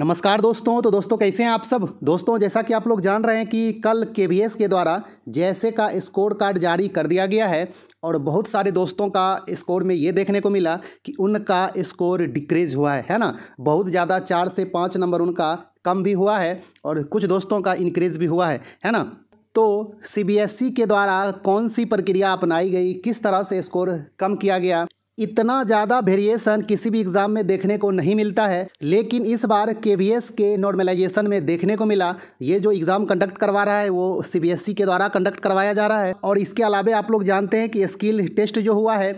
नमस्कार दोस्तों तो दोस्तों कैसे हैं आप सब दोस्तों जैसा कि आप लोग जान रहे हैं कि कल के के द्वारा जैसे का स्कोर कार्ड जारी कर दिया गया है और बहुत सारे दोस्तों का स्कोर में ये देखने को मिला कि उनका स्कोर डिक्रीज हुआ है है ना बहुत ज़्यादा चार से पाँच नंबर उनका कम भी हुआ है और कुछ दोस्तों का इंक्रीज भी हुआ है है ना तो सी e के द्वारा कौन सी प्रक्रिया अपनाई गई किस तरह से स्कोर कम किया गया इतना ज़्यादा वेरिएशन किसी भी एग्ज़ाम में देखने को नहीं मिलता है लेकिन इस बार के वी एस के नॉर्मलाइजेशन में देखने को मिला ये जो एग्ज़ाम कंडक्ट करवा रहा है वो सी बी एस ई के द्वारा कंडक्ट करवाया जा रहा है और इसके अलावा आप लोग जानते हैं कि स्किल टेस्ट जो हुआ है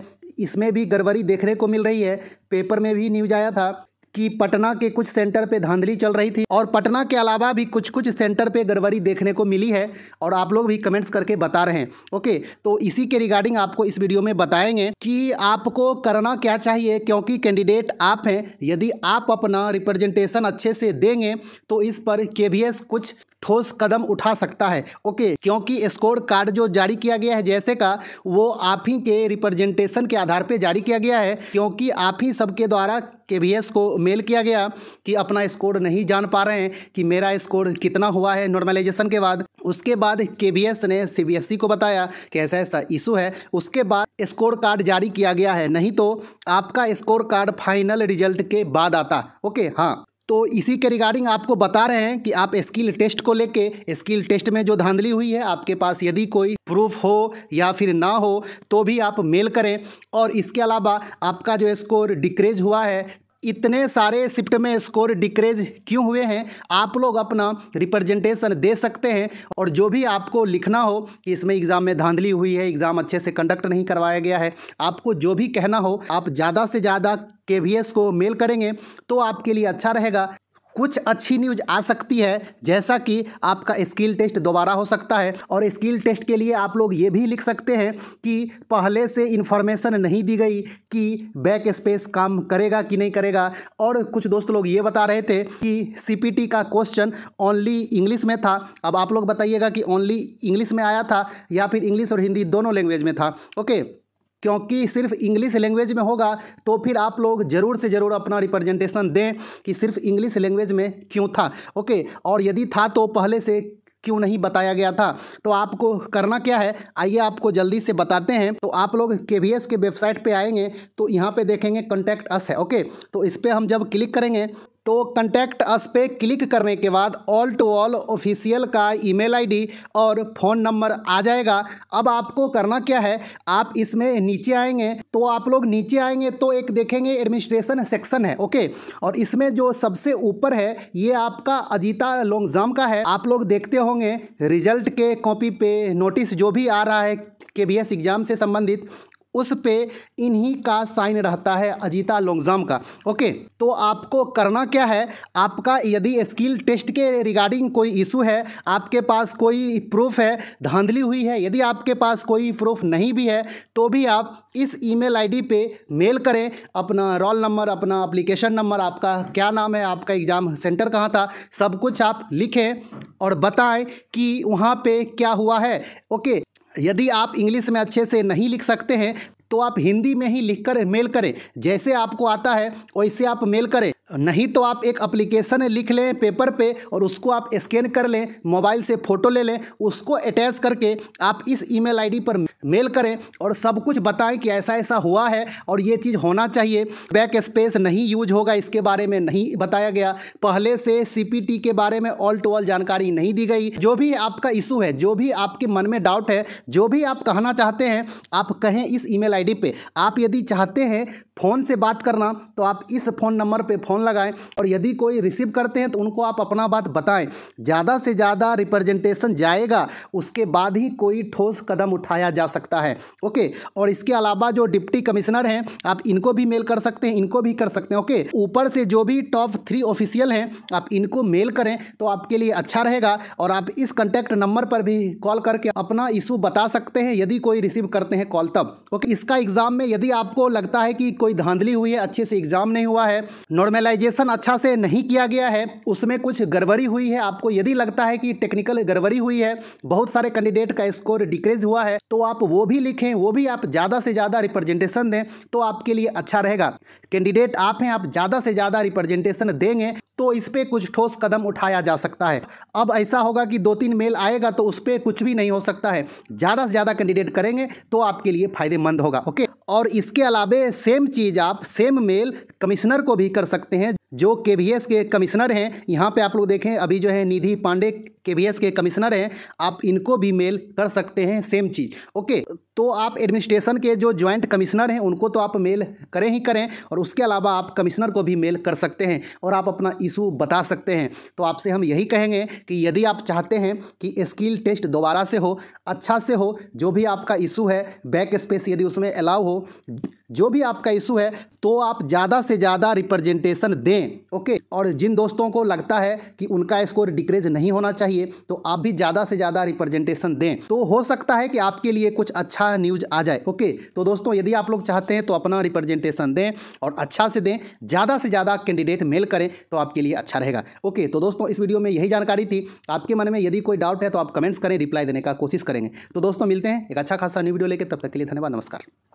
इसमें भी गड़बड़ी देखने को मिल रही है पेपर में भी न्यूज आया था कि पटना के कुछ सेंटर पे धांधली चल रही थी और पटना के अलावा भी कुछ कुछ सेंटर पे गड़बड़ी देखने को मिली है और आप लोग भी कमेंट्स करके बता रहे हैं ओके तो इसी के रिगार्डिंग आपको इस वीडियो में बताएंगे कि आपको करना क्या चाहिए क्योंकि कैंडिडेट आप हैं यदि आप अपना रिप्रेजेंटेशन अच्छे से देंगे तो इस पर के कुछ ठोस कदम उठा सकता है ओके क्योंकि स्कोर कार्ड जो जारी किया गया है जैसे का वो आप ही के रिप्रेजेंटेशन के आधार पर जारी किया गया है क्योंकि आप ही सबके द्वारा के को मेल किया गया कि अपना स्कोर नहीं जान पा रहे हैं कि मेरा स्कोर कितना हुआ है नॉर्मलाइजेशन के बाद उसके बाद के ने सी e को बताया कि ऐसा ऐसा इशू है उसके बाद स्कोर कार्ड जारी किया गया है नहीं तो आपका स्कोर कार्ड फाइनल रिजल्ट के बाद आता ओके हाँ तो इसी के रिगार्डिंग आपको बता रहे हैं कि आप स्किल टेस्ट को लेके स्किल टेस्ट में जो धांधली हुई है आपके पास यदि कोई प्रूफ हो या फिर ना हो तो भी आप मेल करें और इसके अलावा आपका जो स्कोर डिक्रेज हुआ है इतने सारे शिफ्ट में स्कोर डिक्रेज क्यों हुए हैं आप लोग अपना रिप्रेजेंटेशन दे सकते हैं और जो भी आपको लिखना हो कि इसमें एग्ज़ाम में धांधली हुई है एग्ज़ाम अच्छे से कंडक्ट नहीं करवाया गया है आपको जो भी कहना हो आप ज़्यादा से ज़्यादा के को मेल करेंगे तो आपके लिए अच्छा रहेगा कुछ अच्छी न्यूज आ सकती है जैसा कि आपका स्किल टेस्ट दोबारा हो सकता है और स्किल टेस्ट के लिए आप लोग ये भी लिख सकते हैं कि पहले से इन्फॉर्मेशन नहीं दी गई कि बैक स्पेस काम करेगा कि नहीं करेगा और कुछ दोस्त लोग ये बता रहे थे कि सीपीटी का क्वेश्चन ओनली इंग्लिश में था अब आप लोग बताइएगा कि ओनली इंग्लिश में आया था या फिर इंग्लिश और हिंदी दोनों लैंग्वेज में था ओके क्योंकि सिर्फ इंग्लिश लैंग्वेज में होगा तो फिर आप लोग ज़रूर से ज़रूर अपना रिप्रेजेंटेशन दें कि सिर्फ इंग्लिश लैंग्वेज में क्यों था ओके और यदि था तो पहले से क्यों नहीं बताया गया था तो आपको करना क्या है आइए आपको जल्दी से बताते हैं तो आप लोग के वी एस के वेबसाइट पे आएंगे तो यहाँ पे देखेंगे कॉन्टैक्ट अस है ओके तो इस पर हम जब क्लिक करेंगे तो कंटैक्ट अस पे क्लिक करने के बाद ऑल टू ऑल ऑफिशियल का ईमेल आईडी और फ़ोन नंबर आ जाएगा अब आपको करना क्या है आप इसमें नीचे आएंगे तो आप लोग नीचे आएंगे तो एक देखेंगे एडमिनिस्ट्रेशन सेक्शन है ओके और इसमें जो सबसे ऊपर है ये आपका अजीता लॉन्गजाम का है आप लोग देखते होंगे रिजल्ट के कॉपी पे नोटिस जो भी आ रहा है के बी एग्ज़ाम से संबंधित उस पे इन्हीं का साइन रहता है अजीता लोंगजाम का ओके तो आपको करना क्या है आपका यदि स्किल टेस्ट के रिगार्डिंग कोई इशू है आपके पास कोई प्रूफ है धांधली हुई है यदि आपके पास कोई प्रूफ नहीं भी है तो भी आप इस ईमेल आईडी पे मेल करें अपना रोल नंबर अपना अप्लीकेशन नंबर आपका क्या नाम है आपका एग्ज़ाम सेंटर कहाँ था सब कुछ आप लिखें और बताएँ कि वहाँ पर क्या हुआ है ओके यदि आप इंग्लिश में अच्छे से नहीं लिख सकते हैं तो आप हिंदी में ही लिखकर मेल करें जैसे आपको आता है वैसे आप मेल करें नहीं तो आप एक एप्लीकेशन लिख लें पेपर पे और उसको आप स्कैन कर लें मोबाइल से फ़ोटो ले लें उसको अटैच करके आप इस ईमेल आईडी पर मेल करें और सब कुछ बताएं कि ऐसा ऐसा हुआ है और ये चीज़ होना चाहिए बैक स्पेस नहीं यूज होगा इसके बारे में नहीं बताया गया पहले से सी के बारे में ऑल टू ऑल जानकारी नहीं दी गई जो भी आपका इशू है जो भी आपके मन में डाउट है जो भी आप कहना चाहते हैं आप कहें इस ई मेल आई आप यदि चाहते हैं फ़ोन से बात करना तो आप इस फ़ोन नंबर पे फ़ोन लगाएं और यदि कोई रिसीव करते हैं तो उनको आप अपना बात बताएं ज़्यादा से ज़्यादा रिप्रेजेंटेशन जाएगा उसके बाद ही कोई ठोस कदम उठाया जा सकता है ओके और इसके अलावा जो डिप्टी कमिश्नर हैं आप इनको भी मेल कर सकते हैं इनको भी कर सकते हैं ओके ऊपर से जो भी टॉप थ्री ऑफिशियल हैं आप इनको मेल करें तो आपके लिए अच्छा रहेगा और आप इस कॉन्टैक्ट नंबर पर भी कॉल करके अपना इशू बता सकते हैं यदि कोई रिसीव करते हैं कॉल तब ओके इसका एग्ज़ाम में यदि आपको लगता है कि कोई धांधली हुई है अच्छे से एग्ज़ाम नहीं हुआ है नॉर्मलाइजेशन अच्छा से नहीं किया गया है उसमें कुछ गड़बड़ी हुई है आपको यदि लगता है कि टेक्निकल गड़बड़ी हुई है बहुत सारे कैंडिडेट का स्कोर डिक्रीज हुआ है तो आप आप वो भी लिखें वो भी आप ज़्यादा से ज़्यादा रिप्रेजेंटेशन दें तो आपके लिए अच्छा रहेगा कैंडिडेट आप हैं आप ज़्यादा से ज़्यादा रिप्रेजेंटेशन देंगे तो इस पर कुछ ठोस कदम उठाया जा सकता है अब ऐसा होगा कि दो तीन मेल आएगा तो उस पर कुछ भी नहीं हो सकता है ज़्यादा से ज़्यादा कैंडिडेट करेंगे तो आपके लिए फायदेमंद होगा ओके और इसके अलावे सेम चीज़ आप सेम मेल कमिश्नर को भी कर सकते हैं जो के के कमिश्नर हैं यहाँ पे आप लोग देखें अभी जो है निधि पांडे के के कमिश्नर हैं आप इनको भी मेल कर सकते हैं सेम चीज़ ओके तो आप एडमिनिस्ट्रेशन के जो ज्वाइंट कमिश्नर हैं उनको तो आप मेल करें ही करें और उसके अलावा आप कमिश्नर को भी मेल कर सकते हैं और आप अपना इशू बता सकते हैं तो आपसे हम यही कहेंगे कि यदि आप चाहते हैं कि स्किल टेस्ट दोबारा से हो अच्छा से हो जो भी आपका इशू है बैक स्पेस यदि उसमें अलाउ हो जो भी आपका इशू है तो आप ज़्यादा से ज़्यादा रिप्रेजेंटेशन दें ओके और जिन दोस्तों को लगता है कि उनका स्कोर डिक्रेज नहीं होना चाहिए चाहिए तो आप भी ज़्यादा से ज़्यादा रिप्रेजेंटेशन दें तो हो सकता है कि आपके लिए कुछ अच्छा न्यूज़ आ जाए ओके तो दोस्तों यदि आप लोग चाहते हैं तो अपना रिप्रेजेंटेशन दें और अच्छा से दें ज़्यादा से ज़्यादा कैंडिडेट मेल करें तो आपके लिए अच्छा रहेगा ओके तो दोस्तों इस वीडियो में यही जानकारी थी आपके मन में यदि कोई डाउट है तो आप कमेंट्स करें रिप्लाई देने का कोशिश करेंगे तो दोस्तों मिलते हैं एक अच्छा खासा न्यू वीडियो लेकर तब तक के लिए धन्यवाद नमस्कार